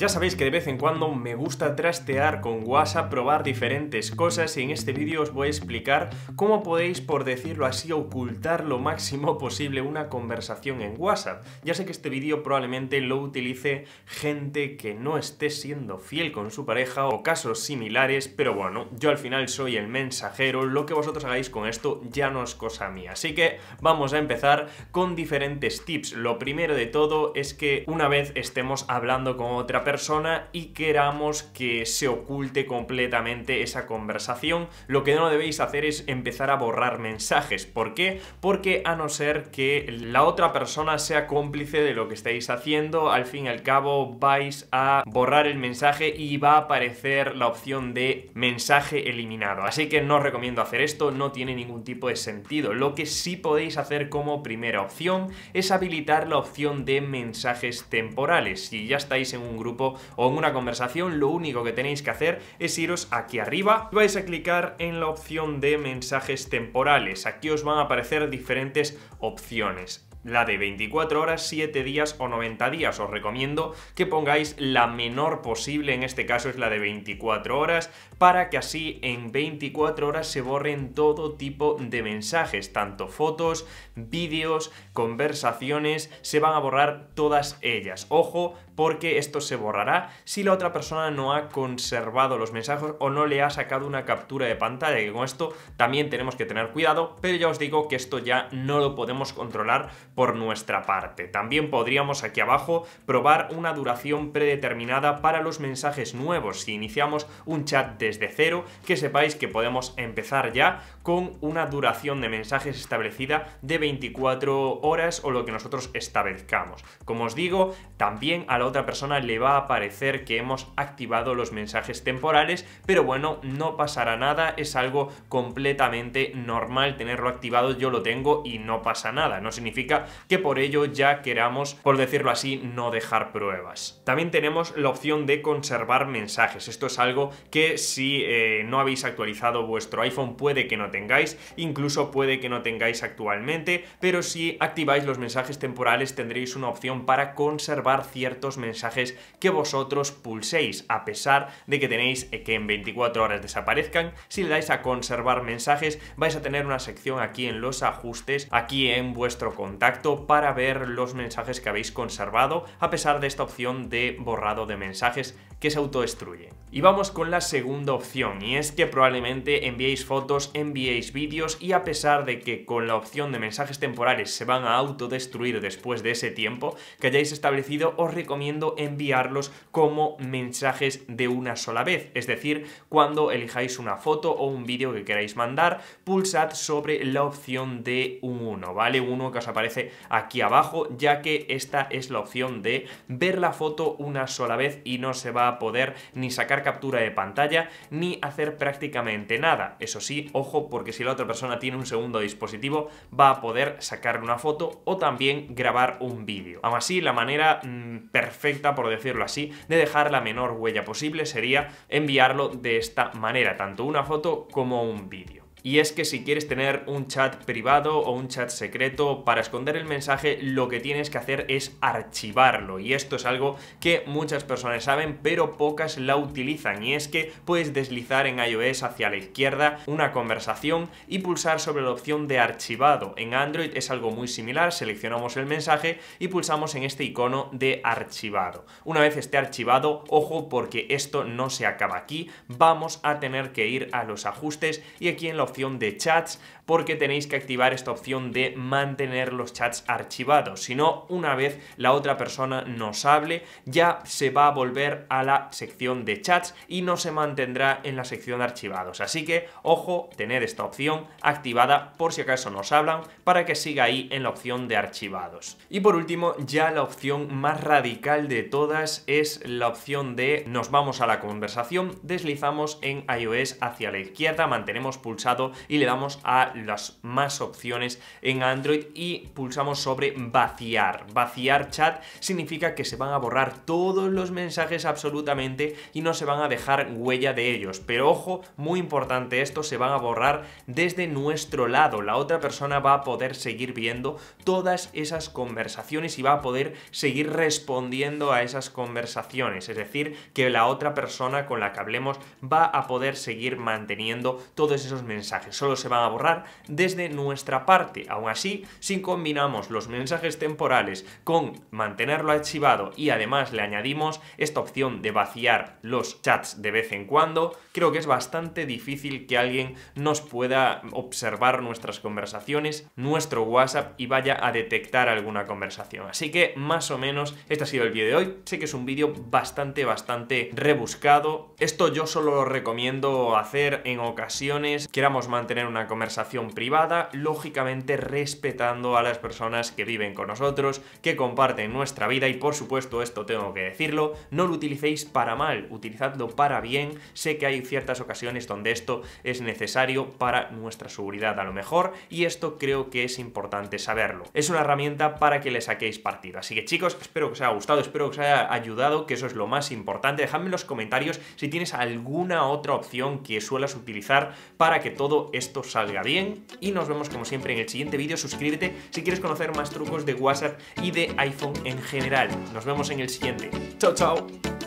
Ya sabéis que de vez en cuando me gusta trastear con WhatsApp, probar diferentes cosas y en este vídeo os voy a explicar cómo podéis, por decirlo así, ocultar lo máximo posible una conversación en WhatsApp. Ya sé que este vídeo probablemente lo utilice gente que no esté siendo fiel con su pareja o casos similares, pero bueno, yo al final soy el mensajero, lo que vosotros hagáis con esto ya no es cosa mía. Así que vamos a empezar con diferentes tips. Lo primero de todo es que una vez estemos hablando con otra persona, persona y queramos que se oculte completamente esa conversación. Lo que no debéis hacer es empezar a borrar mensajes. ¿Por qué? Porque a no ser que la otra persona sea cómplice de lo que estáis haciendo, al fin y al cabo vais a borrar el mensaje y va a aparecer la opción de mensaje eliminado. Así que no os recomiendo hacer esto, no tiene ningún tipo de sentido. Lo que sí podéis hacer como primera opción es habilitar la opción de mensajes temporales. Si ya estáis en un grupo o en una conversación, lo único que tenéis que hacer es iros aquí arriba y vais a clicar en la opción de mensajes temporales. Aquí os van a aparecer diferentes opciones la de 24 horas, 7 días o 90 días. Os recomiendo que pongáis la menor posible, en este caso es la de 24 horas, para que así en 24 horas se borren todo tipo de mensajes, tanto fotos, vídeos, conversaciones, se van a borrar todas ellas. Ojo porque esto se borrará si la otra persona no ha conservado los mensajes o no le ha sacado una captura de pantalla, que con esto también tenemos que tener cuidado, pero ya os digo que esto ya no lo podemos controlar por nuestra parte. También podríamos aquí abajo probar una duración predeterminada para los mensajes nuevos. Si iniciamos un chat desde cero, que sepáis que podemos empezar ya con una duración de mensajes establecida de 24 horas o lo que nosotros establezcamos. Como os digo, también a la otra persona le va a aparecer que hemos activado los mensajes temporales, pero bueno, no pasará nada, es algo completamente normal tenerlo activado, yo lo tengo y no pasa nada, no significa que por ello ya queramos, por decirlo así, no dejar pruebas. También tenemos la opción de conservar mensajes, esto es algo que si eh, no habéis actualizado vuestro iPhone puede que no tengáis, incluso puede que no tengáis actualmente, pero si activáis los mensajes temporales tendréis una opción para conservar ciertos mensajes que vosotros pulséis, a pesar de que tenéis eh, que en 24 horas desaparezcan. Si le dais a conservar mensajes, vais a tener una sección aquí en los ajustes, aquí en vuestro contacto, para ver los mensajes que habéis conservado, a pesar de esta opción de borrado de mensajes que se autodestruye. Y vamos con la segunda opción, y es que probablemente enviéis fotos, enviéis vídeos, y a pesar de que con la opción de mensajes temporales se van a autodestruir después de ese tiempo que hayáis establecido, os recomiendo enviarlos como mensajes de una sola vez, es decir, cuando elijáis una foto o un vídeo que queráis mandar, pulsad sobre la opción de uno ¿vale? uno que os aparece aquí abajo, ya que esta es la opción de ver la foto una sola vez y no se va a poder ni sacar captura de pantalla ni hacer prácticamente nada. Eso sí, ojo, porque si la otra persona tiene un segundo dispositivo, va a poder sacar una foto o también grabar un vídeo. Aún así, la manera mm, perfecta perfecta, por decirlo así, de dejar la menor huella posible sería enviarlo de esta manera, tanto una foto como un vídeo y es que si quieres tener un chat privado o un chat secreto, para esconder el mensaje lo que tienes que hacer es archivarlo. Y esto es algo que muchas personas saben, pero pocas la utilizan. Y es que puedes deslizar en iOS hacia la izquierda una conversación y pulsar sobre la opción de archivado. En Android es algo muy similar, seleccionamos el mensaje y pulsamos en este icono de archivado. Una vez esté archivado, ojo porque esto no se acaba aquí, vamos a tener que ir a los ajustes y aquí en la opción de chats porque tenéis que activar esta opción de mantener los chats archivados. Si no, una vez la otra persona nos hable, ya se va a volver a la sección de chats y no se mantendrá en la sección de archivados. Así que, ojo, tener esta opción activada por si acaso nos hablan para que siga ahí en la opción de archivados. Y por último, ya la opción más radical de todas es la opción de nos vamos a la conversación, deslizamos en iOS hacia la izquierda, mantenemos pulsado y le damos a las más opciones en Android y pulsamos sobre vaciar. Vaciar chat significa que se van a borrar todos los mensajes absolutamente y no se van a dejar huella de ellos. Pero ojo, muy importante esto, se van a borrar desde nuestro lado. La otra persona va a poder seguir viendo todas esas conversaciones y va a poder seguir respondiendo a esas conversaciones. Es decir, que la otra persona con la que hablemos va a poder seguir manteniendo todos esos mensajes Sólo solo se van a borrar desde nuestra parte. Aún así, si combinamos los mensajes temporales con mantenerlo archivado y además le añadimos esta opción de vaciar los chats de vez en cuando, creo que es bastante difícil que alguien nos pueda observar nuestras conversaciones, nuestro WhatsApp y vaya a detectar alguna conversación. Así que más o menos este ha sido el vídeo de hoy. Sé que es un vídeo bastante, bastante rebuscado. Esto yo solo lo recomiendo hacer en ocasiones, queramos mantener una conversación privada, lógicamente respetando a las personas que viven con nosotros, que comparten nuestra vida y por supuesto esto tengo que decirlo, no lo utilicéis para mal, utilizadlo para bien, sé que hay ciertas ocasiones donde esto es necesario para nuestra seguridad a lo mejor y esto creo que es importante saberlo. Es una herramienta para que le saquéis partido, así que chicos, espero que os haya gustado, espero que os haya ayudado, que eso es lo más importante, dejadme en los comentarios si tienes alguna otra opción que suelas utilizar para que todo todo esto salga bien y nos vemos como siempre en el siguiente vídeo. Suscríbete si quieres conocer más trucos de WhatsApp y de iPhone en general. Nos vemos en el siguiente. Chao, chao.